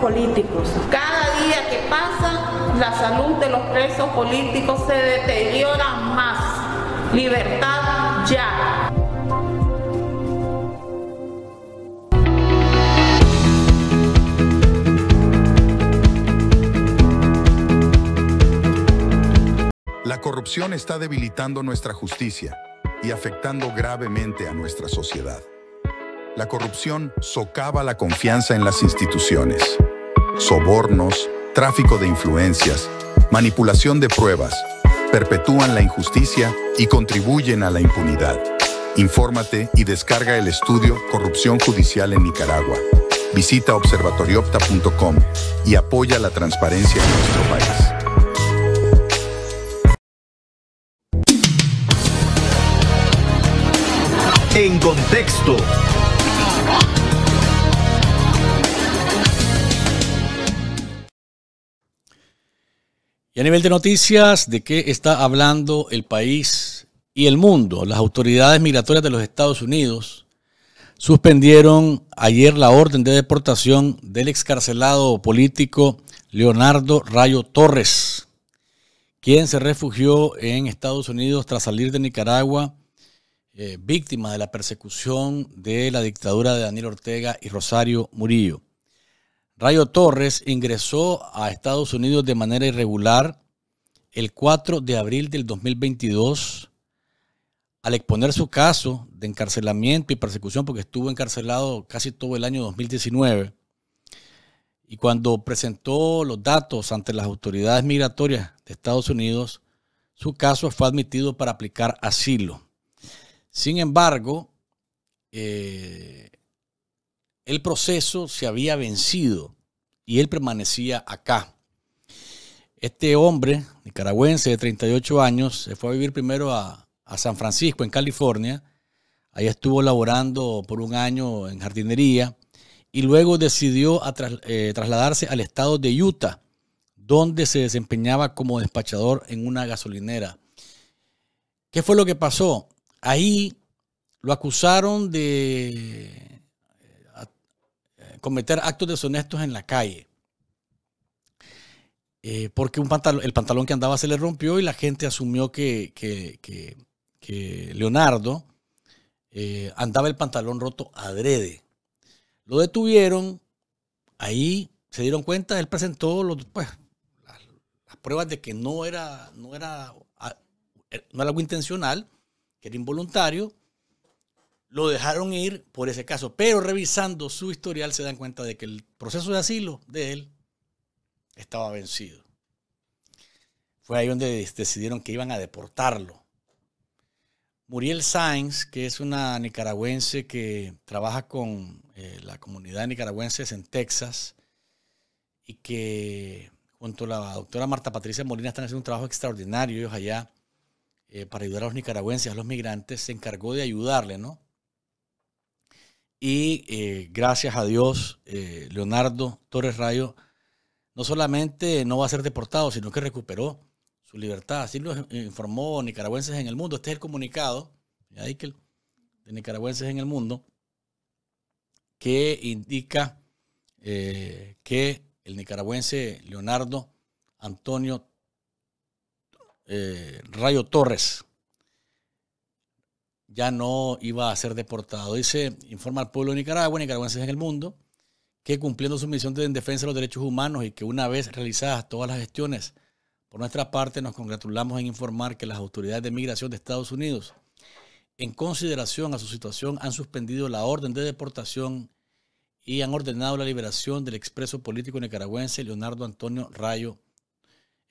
políticos. Cada día que pasa, la salud de los presos políticos se deteriora más. Libertad ya. La corrupción está debilitando nuestra justicia y afectando gravemente a nuestra sociedad. La corrupción socava la confianza en las instituciones sobornos, tráfico de influencias, manipulación de pruebas, perpetúan la injusticia y contribuyen a la impunidad. Infórmate y descarga el estudio Corrupción Judicial en Nicaragua. Visita observatorioopta.com y apoya la transparencia en nuestro país. En contexto. a nivel de noticias, ¿de qué está hablando el país y el mundo? Las autoridades migratorias de los Estados Unidos suspendieron ayer la orden de deportación del excarcelado político Leonardo Rayo Torres, quien se refugió en Estados Unidos tras salir de Nicaragua, eh, víctima de la persecución de la dictadura de Daniel Ortega y Rosario Murillo. Rayo Torres ingresó a Estados Unidos de manera irregular el 4 de abril del 2022 al exponer su caso de encarcelamiento y persecución porque estuvo encarcelado casi todo el año 2019. Y cuando presentó los datos ante las autoridades migratorias de Estados Unidos, su caso fue admitido para aplicar asilo. Sin embargo, eh, el proceso se había vencido y él permanecía acá. Este hombre nicaragüense de 38 años se fue a vivir primero a, San Francisco, en California. Ahí estuvo laborando por un año en jardinería y luego decidió eh, trasladarse al estado de Utah, donde se desempeñaba como despachador en una gasolinera. ¿Qué fue lo que pasó? Ahí lo acusaron de cometer actos deshonestos en la calle. Eh, porque el pantalón que andaba se le rompió y la gente asumió que, Leonardo eh, andaba el pantalón roto adrede. Lo detuvieron, ahí se dieron cuenta, él presentó pues, las, pruebas de que no era, no, era, no era algo intencional, que era involuntario, lo dejaron ir por ese caso, pero revisando su historial se dan cuenta de que el proceso de asilo de él estaba vencido. Fue ahí donde decidieron que iban a deportarlo. Muriel Sainz, que es una nicaragüense que trabaja con eh, la comunidad de nicaragüenses en Texas y que junto a la doctora Marta Patricia Molina están haciendo un trabajo extraordinario ellos allá eh, para ayudar a los nicaragüenses, a los migrantes, se encargó de ayudarle, ¿no? Y eh, gracias a Dios, eh, Leonardo Torres Rayo no solamente no va a ser deportado, sino que recuperó su libertad. Así lo informó Nicaragüenses en el Mundo. Este es el comunicado de Nicaragüenses en el Mundo que indica eh, que el nicaragüense Leonardo Antonio Rayo Torres ya no iba a ser deportado. Dice, informa al pueblo de Nicaragua, nicaragüenses en el mundo, que cumpliendo su misión de defensa de los derechos humanos y que una vez realizadas todas las gestiones por nuestra parte, nos congratulamos en informar que las autoridades de migración de Estados Unidos, en consideración a su situación, han suspendido la orden de deportación y han ordenado la liberación del expreso político nicaragüense Leonardo Antonio Rayo.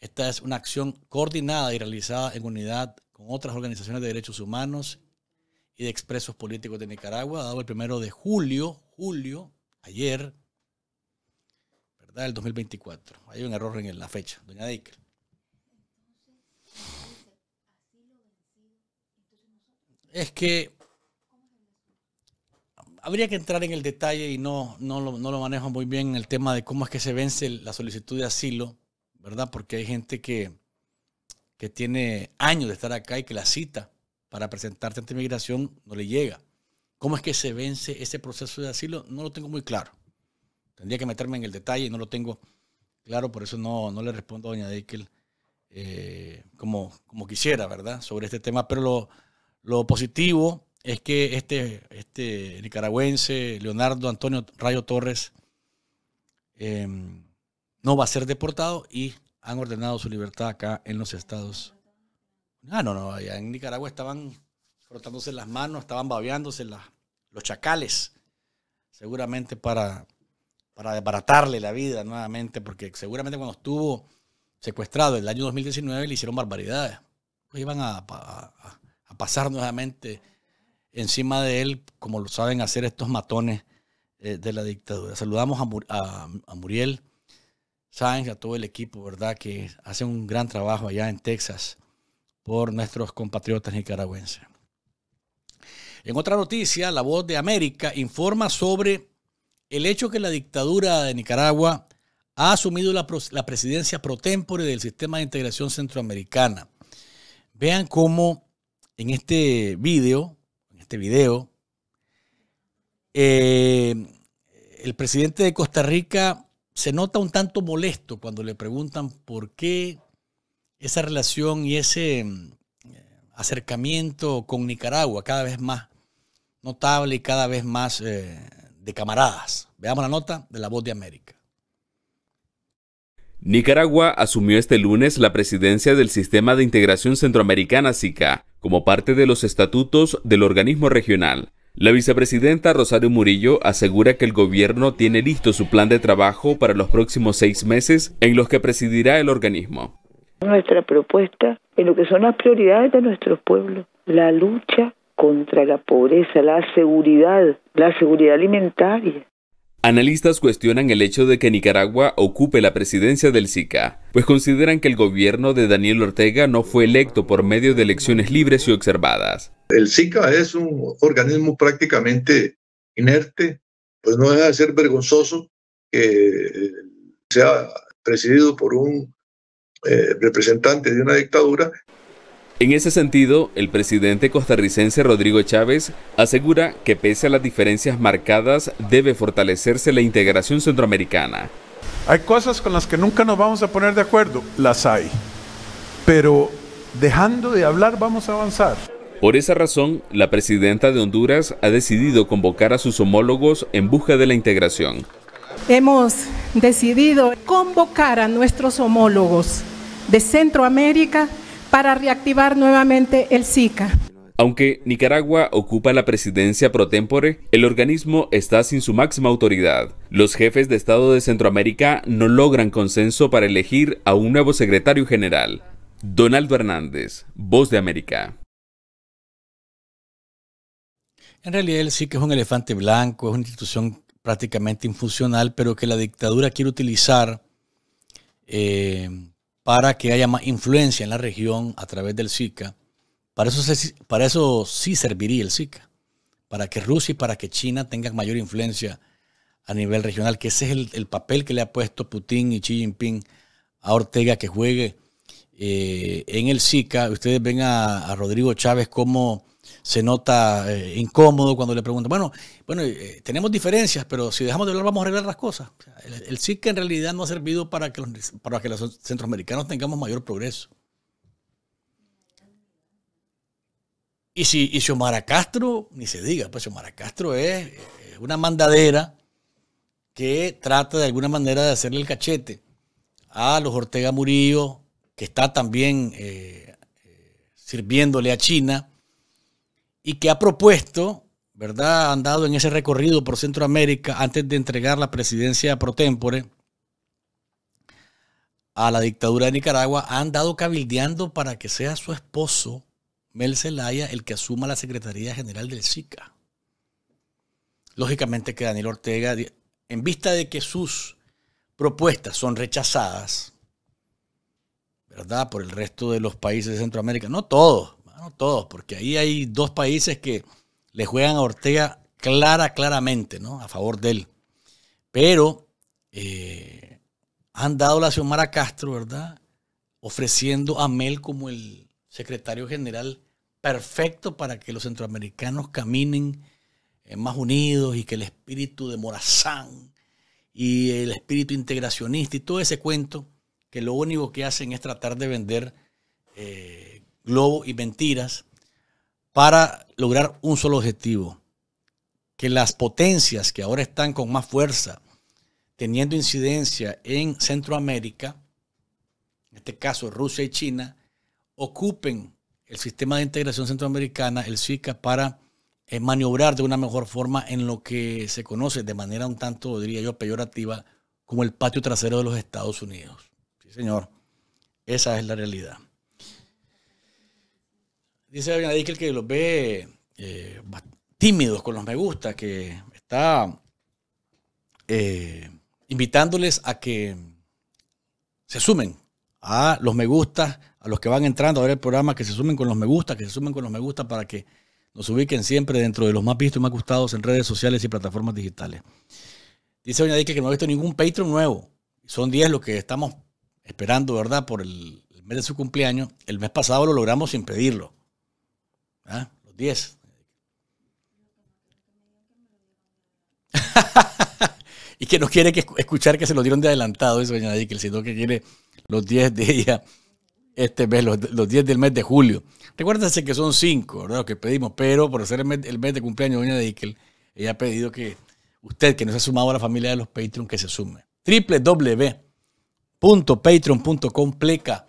Esta es una acción coordinada y realizada en unidad con otras organizaciones de derechos humanos y de expresos políticos de Nicaragua, dado el primero de julio, julio, ayer, ¿verdad? El 2024. Hay un error en la fecha, doña Deikel. Es que habría que entrar en el detalle y no, no, lo, manejo muy bien el tema de cómo es que se vence la solicitud de asilo, ¿verdad? Porque hay gente que, que tiene años de estar acá y que la cita para presentarse ante inmigración, no le llega. ¿Cómo es que se vence ese proceso de asilo? No lo tengo muy claro. Tendría que meterme en el detalle y no lo tengo claro, por eso no, no le respondo a doña Deikel eh, como, como quisiera, ¿verdad? Sobre este tema, pero lo, positivo es que este, este nicaragüense, Leonardo Antonio Rayo Torres, eh, no va a ser deportado y han ordenado su libertad acá en los Estados Ah, no, no, allá en Nicaragua estaban frotándose las manos, estaban babeándose las, los chacales, seguramente para, para desbaratarle la vida nuevamente, porque seguramente cuando estuvo secuestrado en el año 2019 le hicieron barbaridades. Pues iban a, pasar nuevamente encima de él, como lo saben hacer estos matones eh, de la dictadura. Saludamos a, Muriel Sáenz, a todo el equipo, ¿verdad? Que hace un gran trabajo allá en Texas por nuestros compatriotas nicaragüenses. En otra noticia, La Voz de América informa sobre el hecho que la dictadura de Nicaragua ha asumido la, presidencia pro tempore del sistema de integración centroamericana. Vean cómo en este video, en este video, eh, el presidente de Costa Rica se nota un tanto molesto cuando le preguntan por qué esa relación y ese mm, acercamiento con Nicaragua cada vez más notable y cada vez más eh, de camaradas. Veamos la nota de La Voz de América. Nicaragua asumió este lunes la presidencia del Sistema de Integración Centroamericana SICA como parte de los estatutos del organismo regional. La vicepresidenta Rosario Murillo asegura que el gobierno tiene listo su plan de trabajo para los próximos seis meses en los que presidirá el organismo nuestra propuesta en lo que son las prioridades de nuestros pueblos, la lucha contra la pobreza, la seguridad, la seguridad alimentaria. Analistas cuestionan el hecho de que Nicaragua ocupe la presidencia del SICA, pues consideran que el gobierno de Daniel Ortega no fue electo por medio de elecciones libres y observadas. El SICA es un organismo prácticamente inerte, pues no deja de ser vergonzoso que sea presidido por un eh, representante representantes de una dictadura. En ese sentido, el presidente costarricense Rodrigo Chávez asegura que pese a las diferencias marcadas, debe fortalecerse la integración centroamericana. Hay cosas con las que nunca nos vamos a poner de acuerdo, las hay, pero dejando de hablar vamos a avanzar. Por esa razón, la presidenta de Honduras ha decidido convocar a sus homólogos en busca de la integración. Hemos decidido convocar a nuestros homólogos de Centroamérica para reactivar nuevamente el SICA. Aunque Nicaragua ocupa la presidencia pro tempore, el organismo está sin su máxima autoridad. Los jefes de Estado de Centroamérica no logran consenso para elegir a un nuevo secretario general. Donaldo Hernández, Voz de América. En realidad el SICA es un elefante blanco, es una institución prácticamente infuncional, pero que la dictadura quiere utilizar eh, para que haya más influencia en la región a través del SICA. Para eso, para eso sí serviría el SICA, para que Rusia y para que China tengan mayor influencia a nivel regional, que ese es el, papel que le ha puesto Putin y Xi Jinping a Ortega que juegue eh, en el SICA. Ustedes ven a, a Rodrigo Chávez como se nota eh, incómodo cuando le preguntan, bueno, bueno, eh, tenemos diferencias, pero si dejamos de hablar vamos a arreglar las cosas. el, SICA en realidad no ha servido para que los, para que los centroamericanos tengamos mayor progreso. Y si, y Xiomara Castro, ni se diga, pues Xiomara Castro es, eh, una mandadera que trata de alguna manera de hacerle el cachete a los Ortega Murillo, que está también sirviéndole a China y que ha propuesto, ¿verdad? han dado en ese recorrido por Centroamérica antes de entregar la presidencia pro tempore a la dictadura de Nicaragua, han dado cabildeando para que sea su esposo, Mel Zelaya, el que asuma la Secretaría General del SICA. Lógicamente que Daniel Ortega, en vista de que sus propuestas son rechazadas, ¿verdad? Por el resto de los países de Centroamérica, no todos, todos, porque ahí hay dos países que le juegan a Ortega clara, claramente, ¿no? A favor de él. Pero eh, han dado la Xiomara Castro, ¿verdad? Ofreciendo a Mel como el secretario general perfecto para que los centroamericanos caminen eh, más unidos y que el espíritu de Morazán y el espíritu integracionista y todo ese cuento que lo único que hacen es tratar de vender eh, globo y mentiras para lograr un solo objetivo, que las potencias que ahora están con más fuerza, teniendo incidencia en Centroamérica, en este caso Rusia y China, ocupen el sistema de integración centroamericana, el SICA, para eh, maniobrar de una mejor forma en lo que se conoce de manera un tanto, diría yo, peyorativa, como el patio trasero de los Estados Unidos. Sí, señor, esa es la realidad dice Benadikel que los ve eh, tímidos con los me gusta, que está eh, invitándoles a que se sumen a los me gusta, a los que van entrando a ver el programa, que se sumen con los me gusta, que se sumen con los me gusta para que nos ubiquen siempre dentro de los más vistos y más gustados en redes sociales y plataformas digitales. Dice Doña que no ha visto ningún Patreon nuevo. Son 10 los que estamos esperando, ¿verdad? Por el mes de su cumpleaños. El mes pasado lo logramos sin pedirlo. ¿Ah? Los 10. y que no quiere que escuchar que se lo dieron de adelantado, eso, doña el sino que quiere los 10 de ella este mes, los, 10 del mes de julio. Recuérdense que son 5, ¿verdad? que pedimos, pero por ser el mes, de cumpleaños doña Dickel, ella ha pedido que usted, que no se ha sumado a la familia de los Patreon, que se sume. www.patreon.com pleca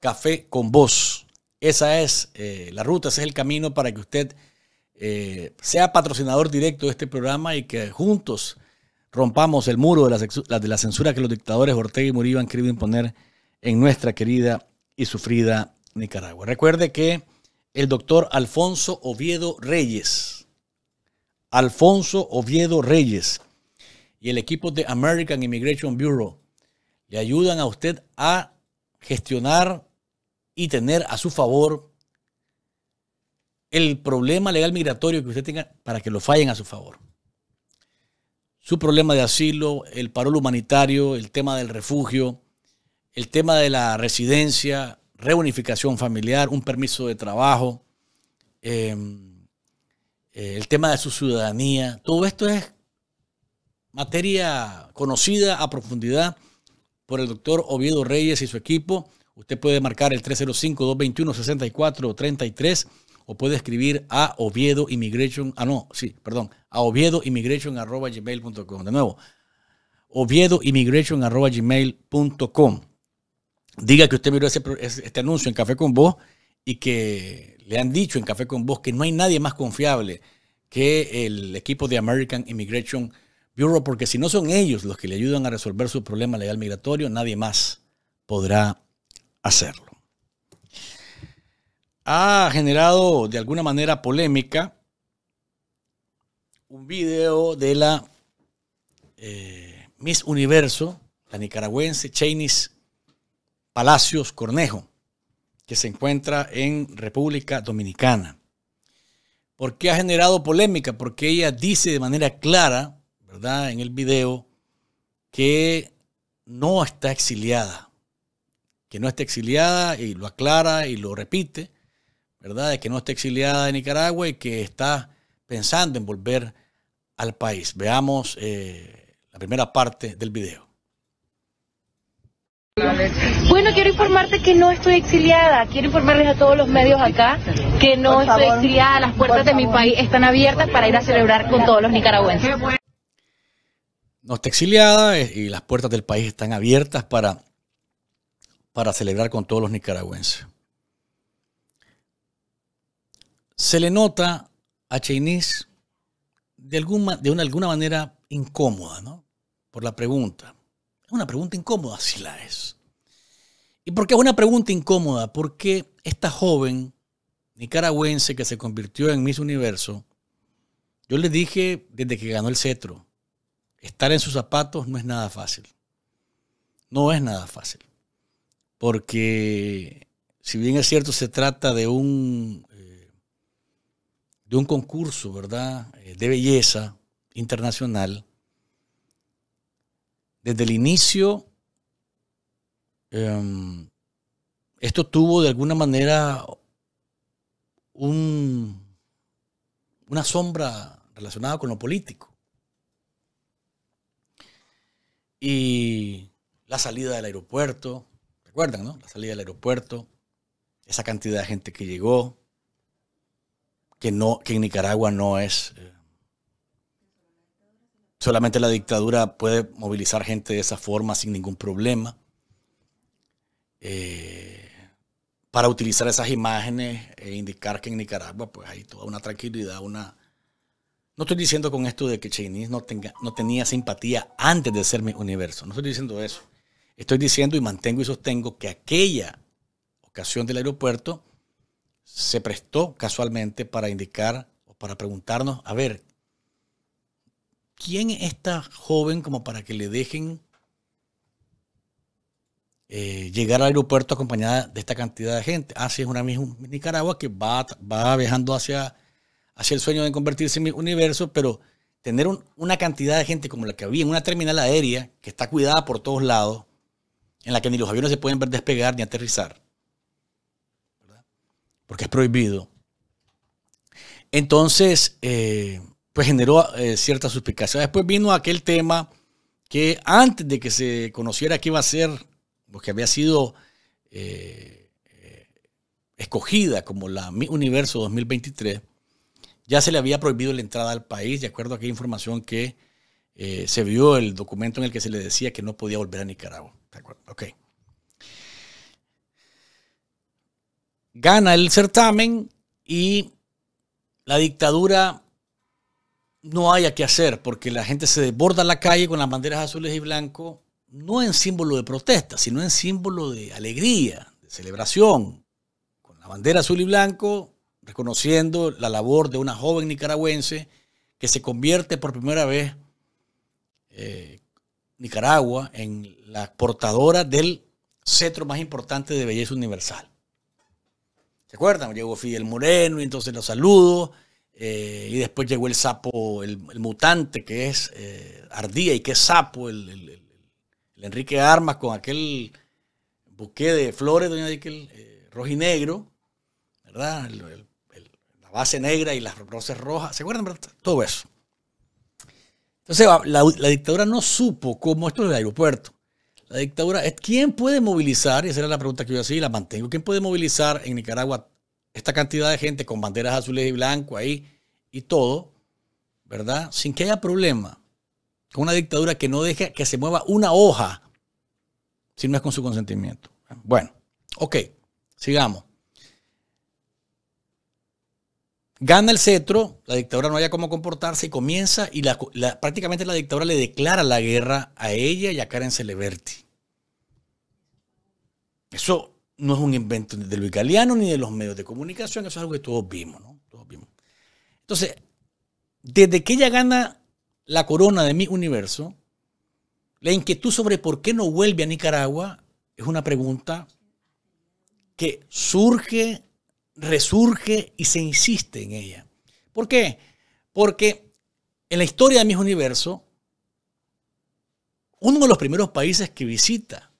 café con voz esa es eh, la ruta, ese es el camino para que usted eh, sea patrocinador directo de este programa y que juntos rompamos el muro de la, de la censura que los dictadores Ortega y Murillo han querido imponer en nuestra querida y sufrida Nicaragua. Recuerde que el doctor Alfonso Oviedo Reyes, Alfonso Oviedo Reyes y el equipo de American Immigration Bureau le ayudan a usted a gestionar y tener a su favor el problema legal migratorio que usted tenga para que lo fallen a su favor. Su problema de asilo, el parol humanitario, el tema del refugio, el tema de la residencia, reunificación familiar, un permiso de trabajo, em, eh, el tema de su ciudadanía. Todo esto es materia conocida a profundidad por el doctor Oviedo Reyes y su equipo Usted puede marcar el 305-221-6433 o puede escribir a Oviedo Immigration, ah no, sí, perdón, a Oviedo Immigration arroba gmail.com. De nuevo, Oviedo Immigration arroba gmail.com. Diga que usted vio este anuncio en Café con Vos y que le han dicho en Café con Vos que no hay nadie más confiable que el equipo de American Immigration Bureau, porque si no son ellos los que le ayudan a resolver su problema legal migratorio, nadie más podrá hacerlo. Ha generado de alguna manera polémica un video de la eh, Miss Universo, la nicaragüense Chainis Palacios Cornejo, que se encuentra en República Dominicana. ¿Por qué ha generado polémica? Porque ella dice de manera clara, ¿verdad? En el video, que no está exiliada, que no esté exiliada y lo aclara y lo repite, ¿verdad? De que no esté exiliada de Nicaragua y que está pensando en volver al país. Veamos eh, la primera parte del video. Bueno, quiero informarte que no estoy exiliada. Quiero informarles a todos los medios acá que no estoy exiliada. Las puertas de mi país están abiertas para ir a celebrar con todos los nicaragüenses. No está exiliada eh, y las puertas del país están abiertas para para celebrar con todos los nicaragüenses. Se le nota a Cheinís de, alguna, de una, alguna manera incómoda, ¿no? Por la pregunta. Es una pregunta incómoda, si la es. ¿Y por qué es una pregunta incómoda? Porque esta joven nicaragüense que se convirtió en Miss Universo, yo le dije desde que ganó el cetro, estar en sus zapatos no es nada fácil. No es nada fácil porque si bien es cierto se trata de un, eh, de un concurso, ¿verdad?, eh, de belleza internacional, desde el inicio em, esto tuvo de alguna manera una sombra relacionada con lo político. Y la salida del aeropuerto, Recuerdan, no? La salida del aeropuerto, esa cantidad de gente que llegó, que, no, que en Nicaragua no es... Eh, solamente la dictadura puede movilizar gente de esa forma sin ningún problema. Eh, para utilizar esas imágenes e indicar que en Nicaragua pues hay toda una tranquilidad, una... No estoy diciendo con esto de que Cheney no, tenga, no tenía simpatía antes de ser mi universo, no estoy diciendo eso. Estoy diciendo y mantengo y sostengo que aquella ocasión del aeropuerto se prestó casualmente para indicar o para preguntarnos, a ver, ¿quién está joven como para que le dejen eh, llegar al aeropuerto acompañada de esta cantidad de gente? Así ah, es una misma Nicaragua que va, va viajando hacia, hacia el sueño de convertirse en mi universo, pero tener una cantidad de gente como la que había en una terminal aérea que está cuidada por todos lados, en la que ni los aviones se pueden ver despegar ni aterrizar, porque es prohibido. Entonces, eh, pues generó eh, cierta suspicacia. Después vino aquel tema que antes de que se conociera que iba a ser, porque que había sido eh, escogida como la Mi Universo 2023, ya se le había prohibido la entrada al país, de acuerdo a aquella información que se vio el documento en el que se le decía que no podía volver a Nicaragua. Gana el certamen y la dictadura no haya que hacer porque la gente se desborda la calle con las banderas azules y blancos, no en símbolo de protesta, sino en símbolo de alegría, de celebración, con la bandera azul y blanco, reconociendo la labor de una joven nicaragüense que se convierte por primera vez eh, Nicaragua en la portadora del cetro más importante de belleza universal. ¿Se acuerdan? Llegó Fidel Moreno y entonces lo saludo. Eh, y después llegó el sapo, el, mutante que es eh, Ardía y que sapo, el, Enrique Armas con aquel buque de flores, doña eh, rojo y negro ¿verdad? la base negra y las rosas rojas, ¿se acuerdan? Todo eso. Entonces la, la, dictadura no supo cómo esto es el aeropuerto. La dictadura, ¿quién puede movilizar? Esa era la pregunta que yo hacía y la mantengo. ¿Quién puede movilizar en Nicaragua esta cantidad de gente con banderas azules y blancos ahí y todo, ¿verdad? Sin que haya problema. Con una dictadura que no deja que se mueva una hoja si no es con su consentimiento. Bueno, ok, sigamos. Gana el cetro, la dictadura no haya cómo comportarse y comienza, y prácticamente la dictadura le declara la guerra a ella y a Karen Celeberti. Eso no es un invento de Luis ni de los medios de comunicación, eso es algo que todos vimos, Entonces, desde que ella gana la corona de mi universo, la inquietud sobre por qué no vuelve a Nicaragua es una pregunta que surge, resurge y se insiste en ella. ¿Por qué? Porque en la historia de mis universo, uno de los primeros países que visita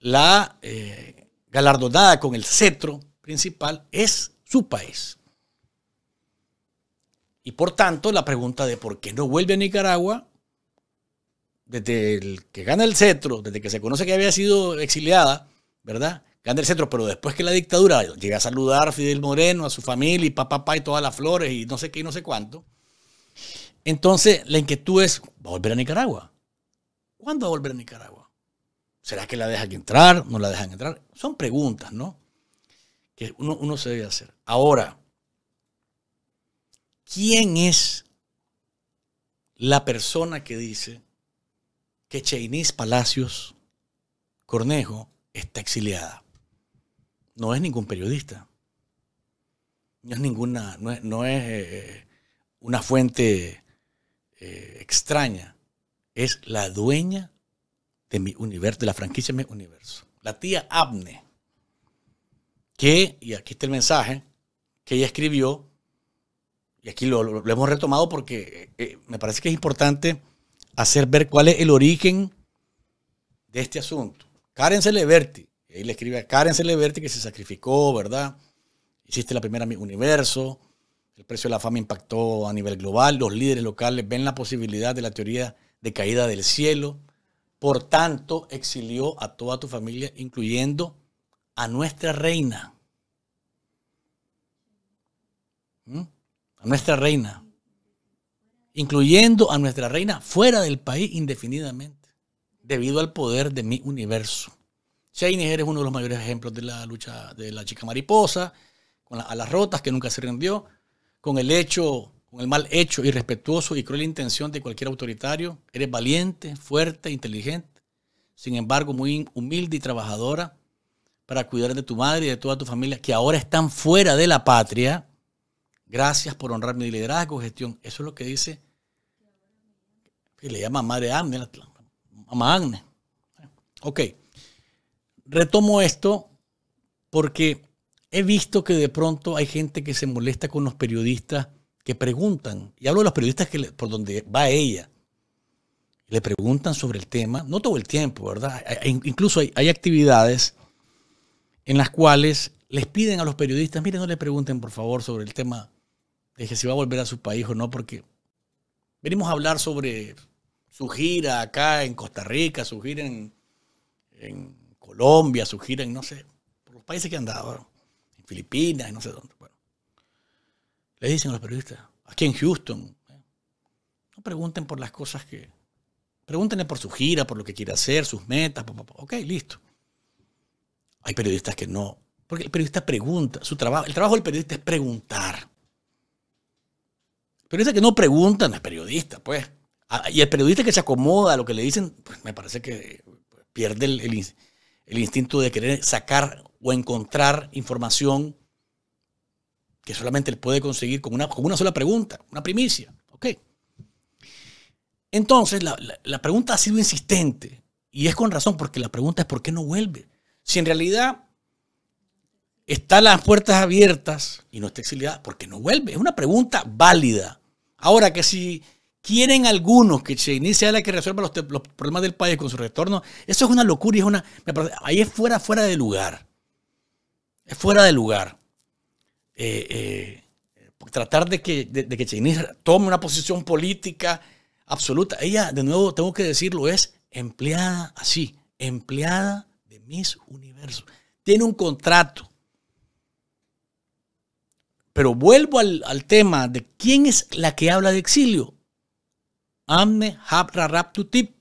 la eh, galardonada con el cetro principal es su país. Y por tanto, la pregunta de por qué no vuelve a Nicaragua, desde el que gana el cetro, desde que se conoce que había sido exiliada, ¿verdad? Gana el cetro, pero después que la dictadura llega a saludar a Fidel Moreno, a su familia, y papá, papá, y todas las flores, y no sé qué, y no sé cuánto. Entonces, la inquietud es, ¿va a volver a Nicaragua? ¿Cuándo va a volver a Nicaragua? ¿Será que la dejan entrar? ¿No la dejan entrar? Son preguntas, ¿no? Que uno, se debe hacer. Ahora, ¿quién es la persona que dice que Cheinís Palacios Cornejo está exiliada? No es ningún periodista. No es ninguna, no es, eh, una fuente eh, extraña. Es la dueña de mi universo, de la franquicia de mi universo. La tía Abne, que, y aquí está el mensaje, que ella escribió, y aquí lo, hemos retomado porque eh, eh, me parece que es importante hacer ver cuál es el origen de este asunto. Karen Celeberti, ahí le escribe a Karen Celeberti que se sacrificó, ¿verdad? Hiciste la primera mi Universo, el precio de la fama impactó a nivel global, los líderes locales ven la posibilidad de la teoría de caída del cielo, por tanto, exilió a toda tu familia, incluyendo a nuestra reina. ¿Mm? A nuestra reina. Incluyendo a nuestra reina fuera del país indefinidamente, debido al poder de mi universo. Sheiniger es uno de los mayores ejemplos de la lucha de la chica mariposa, con las rotas que nunca se rindió, con el hecho con el mal hecho, irrespetuoso y cruel intención de cualquier autoritario. Eres valiente, fuerte, inteligente, sin embargo muy humilde y trabajadora para cuidar de tu madre y de toda tu familia, que ahora están fuera de la patria. Gracias por honrar mi liderazgo, gestión. Eso es lo que dice, y le llama Madre Agnes, Mamá Agnes. Ok, retomo esto porque he visto que de pronto hay gente que se molesta con los periodistas que preguntan, y hablo de los periodistas que por donde va ella, le preguntan sobre el tema, no todo el tiempo, ¿verdad? incluso hay, actividades en las cuales les piden a los periodistas, miren, no le pregunten por favor sobre el tema de que si va a volver a su país o no, porque venimos a hablar sobre su gira acá en Costa Rica, su gira en, Colombia, su gira en, no sé, por los países que han dado, en Filipinas, no sé dónde. Le dicen a los periodistas, aquí en Houston, eh, no pregunten por las cosas que... Pregúntenle por su gira, por lo que quiere hacer, sus metas, pa, ok, listo. Hay periodistas que no, porque el periodista pregunta, su trabajo, el trabajo del periodista es preguntar. El periodista que no preguntan, no es periodista, pues. Y el periodista que se acomoda a lo que le dicen, pues, me parece que pues, pierde el, el instinto de querer sacar o encontrar información que solamente él puede conseguir con una, con una sola pregunta, una primicia. ¿Ok? Entonces, la, pregunta ha sido insistente. Y es con razón, porque la pregunta es ¿por qué no vuelve? Si en realidad están las puertas abiertas y no está exiliada, ¿por qué no vuelve? Es una pregunta válida. Ahora, que si quieren algunos que se sea la que resuelva los, problemas del país con su retorno, eso es una locura y es una... ahí es fuera, fuera de lugar. Es fuera de lugar. Eh, eh, tratar de que, de, que tome una posición política absoluta. Ella, de nuevo, tengo que decirlo, es empleada así, empleada de Miss Universo. Tiene un contrato. Pero vuelvo al, tema de quién es la que habla de exilio. Amne Habra tip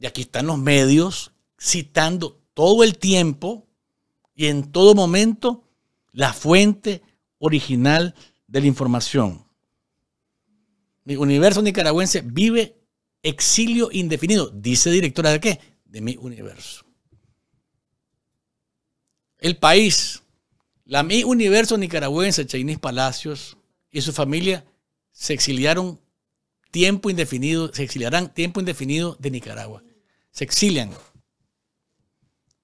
Y aquí están los medios citando todo el tiempo y en todo momento la fuente original de la información. Mi universo nicaragüense vive exilio indefinido, dice directora de qué? De mi universo. El país, la mi universo nicaragüense, Chainis Palacios y su familia se exiliaron tiempo indefinido, se exiliarán tiempo indefinido de Nicaragua. Se exilian.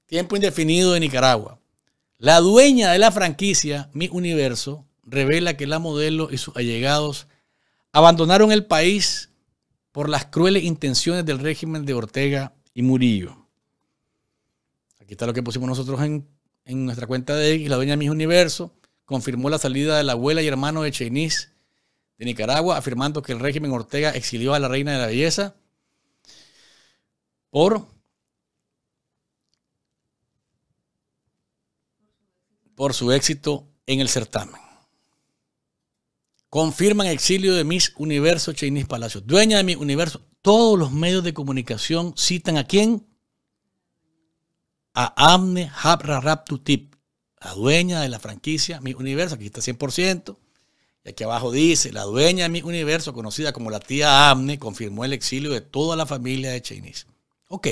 Tiempo indefinido de Nicaragua. La dueña de la franquicia, Mi Universo, revela que la modelo y sus allegados abandonaron el país por las crueles intenciones del régimen de Ortega y Murillo. Aquí está lo que pusimos nosotros en, nuestra cuenta de X, la dueña de Mi Universo, confirmó la salida de la abuela y hermano de Cheniz de Nicaragua, afirmando que el régimen Ortega exilió a la reina de la belleza por por su éxito en el certamen. Confirman exilio de Miss Universo Chinese Palacio. Dueña de mi Universo. Todos los medios de comunicación citan a quién? A Amne Tutip. la dueña de la franquicia Miss Universo. Aquí está 100%. Y aquí abajo dice, la dueña de Miss Universo, conocida como la tía Amne, confirmó el exilio de toda la familia de Chinese. Ok.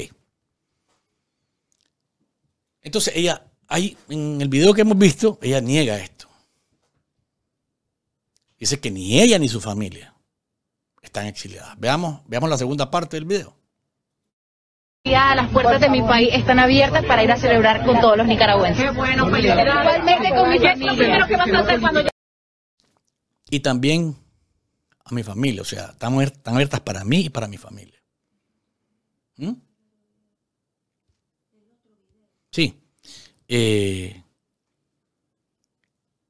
Entonces ella en el video que hemos visto, ella niega esto. Dice que ni ella ni su familia están exiliadas. Veamos, veamos la segunda parte del video. Las puertas de mi país están abiertas para ir a celebrar con todos los nicaragüenses. con mi Y también a mi familia, o sea, están abiertas para mí y para mi familia. ¿Mm? Sí. Eh,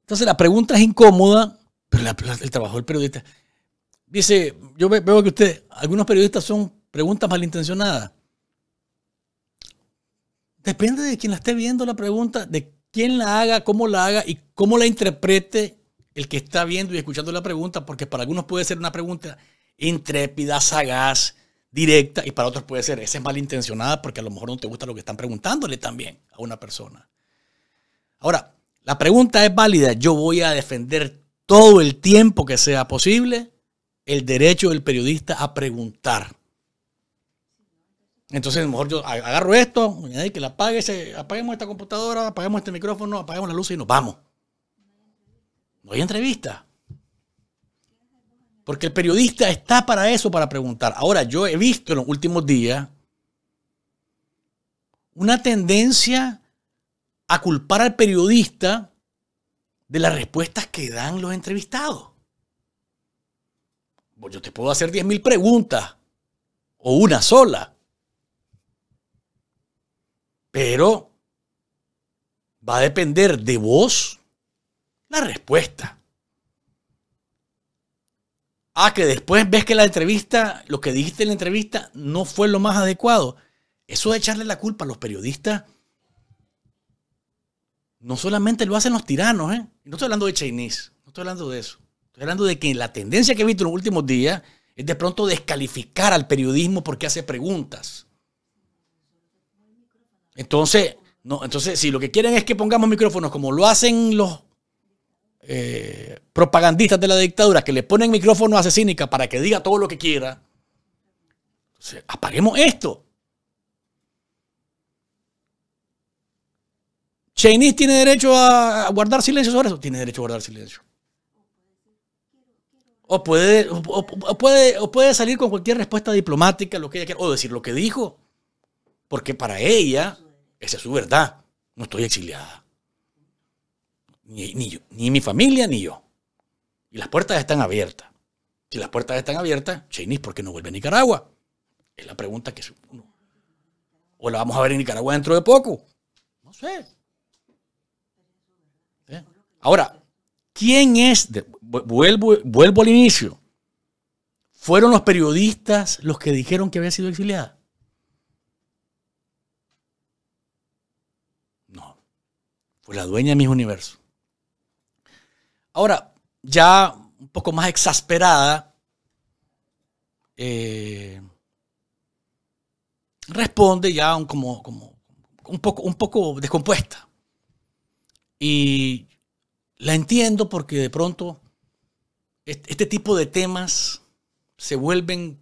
entonces la pregunta es incómoda, pero el trabajo del periodista. Dice, yo veo que usted, algunos periodistas son preguntas malintencionadas. Depende de quien la esté viendo la pregunta, de quién la haga, cómo la haga y cómo la interprete el que está viendo y escuchando la pregunta, porque para algunos puede ser una pregunta intrépida, sagaz, directa y para otros puede ser, esa es malintencionada porque a lo mejor no te gusta lo que están preguntándole también a una persona. Ahora, la pregunta es válida. Yo voy a defender todo el tiempo que sea posible el derecho del periodista a preguntar. Entonces, a lo mejor yo agarro esto, que la apague, apaguemos esta computadora, apaguemos este micrófono, apaguemos la luz y nos vamos. No hay entrevista. Porque el periodista está para eso, para preguntar. Ahora, yo he visto en los últimos días una tendencia a culpar al periodista de las respuestas que dan los entrevistados. Pues yo te puedo hacer 10.000 preguntas o una sola. Pero va a depender de vos la respuesta. Ah, que después ves que la entrevista, lo que dijiste en la entrevista no fue lo más adecuado. Eso de echarle la culpa a los periodistas, no solamente lo hacen los tiranos, ¿eh? No estoy hablando de Chinese, no estoy hablando de eso. Estoy hablando de que la tendencia que he visto en los últimos días es de pronto descalificar al periodismo porque hace preguntas. Entonces, no, entonces, si lo que quieren es que pongamos micrófonos como lo hacen los propagandistas de la dictadura que le ponen micrófono a Cínica para que diga todo lo que quiera. apaguemos esto. Cheney tiene derecho a guardar silencio sobre eso. Tiene derecho a guardar silencio. O puede, puede, o puede salir con cualquier respuesta diplomática, lo que ella quiera, o decir lo que dijo. Porque para ella, esa es su verdad. No estoy exiliada. Ni, ni, yo, ni mi familia, ni yo. Y las puertas están abiertas. Si las puertas están abiertas, Cheney ¿por qué no vuelve a Nicaragua? Es la pregunta que uno. O la vamos a ver en Nicaragua dentro de poco. No sé. ¿Eh? Ahora, ¿quién es? vuelvo, vuelvo al inicio. ¿Fueron los periodistas los que dijeron que había sido exiliada? No. Fue la dueña de mis universos. Ahora, ya un poco más exasperada, eh, responde ya como, un, poco, descompuesta. Y la entiendo porque de pronto este, tipo de temas se vuelven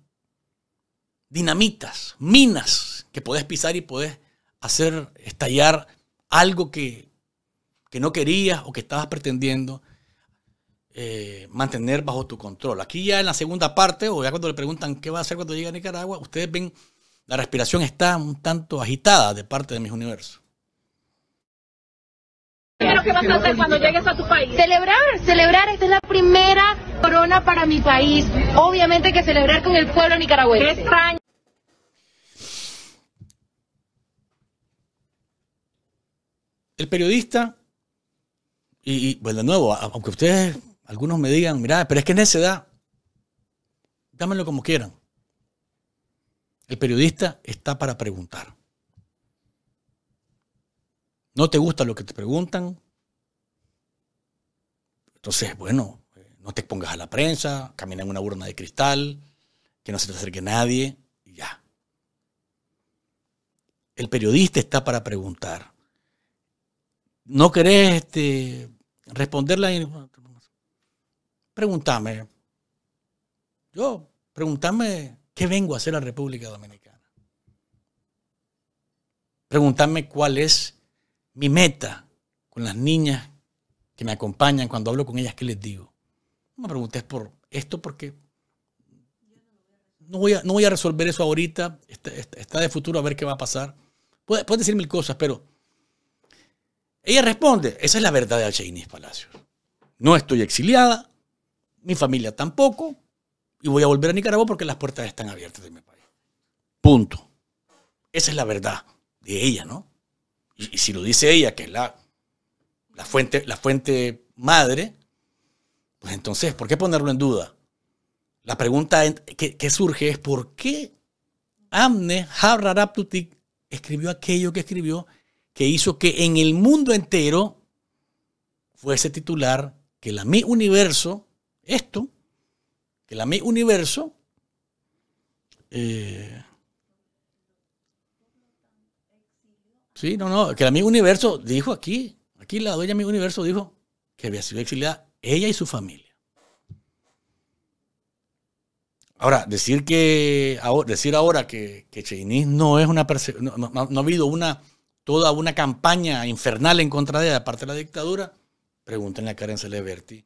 dinamitas, minas que podés pisar y podés hacer estallar algo que no querías o que estabas pretendiendo eh, mantener bajo tu control. Aquí ya en la segunda parte, o ya cuando le preguntan qué va a hacer cuando llegue a Nicaragua, ustedes ven la respiración está un tanto agitada de parte de mis universos. ¿Qué vas a hacer cuando llegues a tu país? Celebrar, celebrar. Esta es la primera corona para mi país. Obviamente que celebrar con el pueblo nicaragüense. Qué extraño. El periodista, y, y bueno, pues de nuevo, aunque ustedes algunos me digan, mira, pero es que en esa edad, Dámelo como quieran. El periodista está para preguntar. No te gusta lo que te preguntan. Entonces, bueno, eh, no te expongas a la prensa, camina en una urna de cristal, que no se te acerque nadie, y ya. El periodista está para preguntar. ¿No querés este, responderla? Pregúntame. Yo, pregúntame qué vengo a hacer a la República Dominicana. Pregúntame cuál es mi meta con las niñas que me acompañan, cuando hablo con ellas, ¿qué les digo? No me preguntes por esto porque no voy a, no voy a resolver eso ahorita. Está, de futuro a ver qué va a pasar. Puedes puede decir mil cosas, pero ella responde, esa es la verdad de Chainis Palacios. No estoy exiliada, mi familia tampoco, y voy a volver a Nicaragua porque las puertas están abiertas en mi país. Punto. Esa es la verdad de ella, ¿no? Y, si lo dice ella, que es la, la, fuente, la fuente madre, pues entonces, ¿por qué ponerlo en duda? La pregunta que, surge es ¿por qué Amne Habraraptutik escribió aquello que escribió que hizo que en el mundo entero fuese titular que la Mi Universo esto, que la Mi Universo eh, sí, no, no, que la Mi Universo dijo aquí, aquí la Doña Mi Universo dijo que había sido exiliada ella y su familia. Ahora, decir que ahora, decir ahora que, que no es una no, ha habido una toda una campaña infernal en contra de ella, aparte de la dictadura, pregúntenle a Karen Celeberti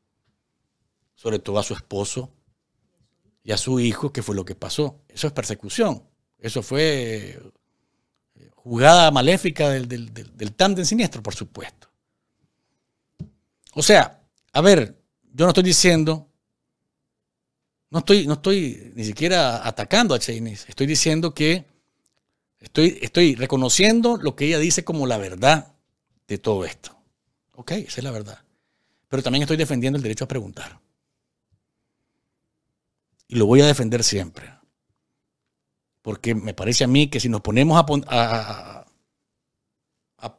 sobre todo a su esposo y a su hijo, que fue lo que pasó. Eso es persecución. Eso fue eh, jugada maléfica del, del, tándem siniestro, por supuesto. O sea, a ver, yo no estoy diciendo, no estoy, no estoy ni siquiera atacando a Cheney. Estoy diciendo que estoy, estoy reconociendo lo que ella dice como la verdad de todo esto. Ok, esa es la verdad. Pero también estoy defendiendo el derecho a preguntar y lo voy a defender siempre. Porque me parece a mí que si nos ponemos a, a,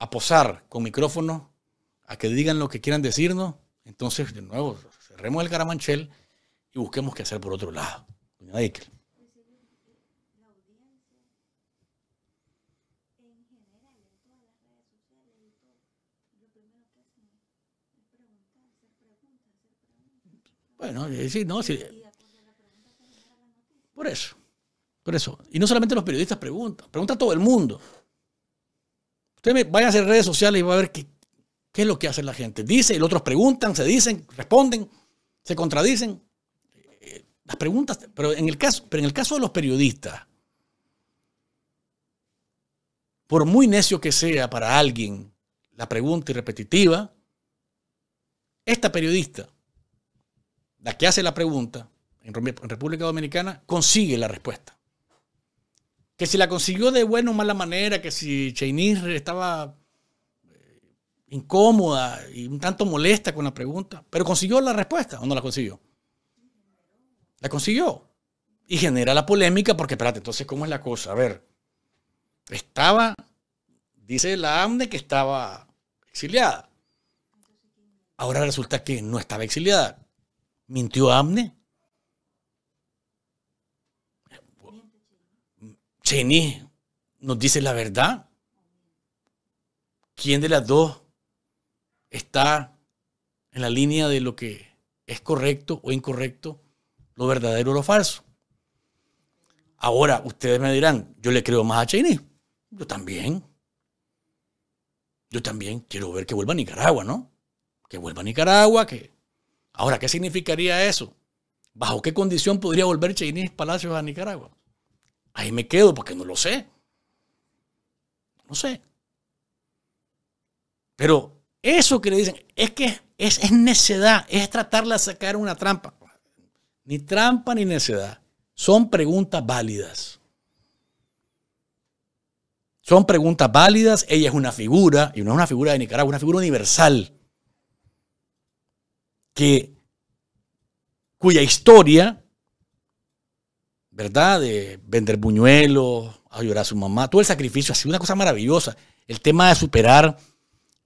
a, posar con micrófono a que digan lo que quieran decirnos, entonces de nuevo cerremos el caramanchel y busquemos qué hacer por otro lado. Bueno, eh, sí, no, sí. Por eso. Por eso. Y no solamente los periodistas preguntan, pregunta a todo el mundo. Ustedes vayan a hacer redes sociales y va a ver qué, es lo que hace la gente. Dice, y los otros preguntan, se dicen, responden, se contradicen. Eh, las preguntas, pero en el caso, pero en el caso de los periodistas, por muy necio que sea para alguien la pregunta y repetitiva, esta periodista, la que hace la pregunta, en República Dominicana consigue la respuesta. Que si la consiguió de buena o mala manera, que si Chenir estaba eh, incómoda y un tanto molesta con la pregunta, pero consiguió la respuesta o no la consiguió. La consiguió. Y genera la polémica porque, espérate, entonces, ¿cómo es la cosa? A ver, estaba, dice la AMNE que estaba exiliada. Ahora resulta que no estaba exiliada. ¿Mintió AMNE? Cheney nos dice la verdad. ¿Quién de las dos está en la línea de lo que es correcto o incorrecto, lo verdadero o lo falso? Ahora, ustedes me dirán, yo le creo más a Cheney. Yo también. Yo también quiero ver que vuelva a Nicaragua, ¿no? Que vuelva a Nicaragua, que... Ahora, ¿qué significaría eso? ¿Bajo qué condición podría volver Cheney Palacios a Nicaragua? Ahí me quedo porque no lo sé. No sé. Pero eso que le dicen es que es, necedad, es tratarla de sacar una trampa. Ni trampa ni necedad. Son preguntas válidas. Son preguntas válidas. Ella es una figura, y no es una figura de Nicaragua, es una figura universal. Que, cuya historia ¿verdad? De vender buñuelos, ayudar a su mamá, todo el sacrificio, ha sido una cosa maravillosa. El tema de superar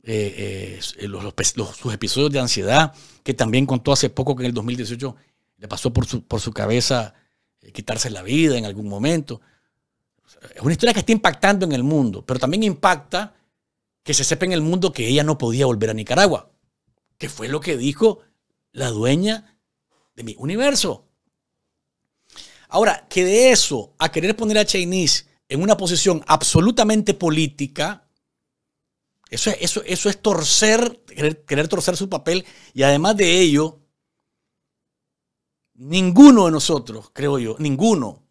eh, eh, los, sus episodios de ansiedad, que también contó hace poco que en el 2018 le pasó por su, por su cabeza eh, quitarse la vida en algún momento. es una historia que está impactando en el mundo, pero también impacta que se sepa en el mundo que ella no podía volver a Nicaragua, que fue lo que dijo la dueña de mi universo. Ahora, que de eso a querer poner a Chinese en una posición absolutamente política, eso es, eso, es torcer, querer, torcer su papel y además de ello, ninguno de nosotros, creo yo, ninguno,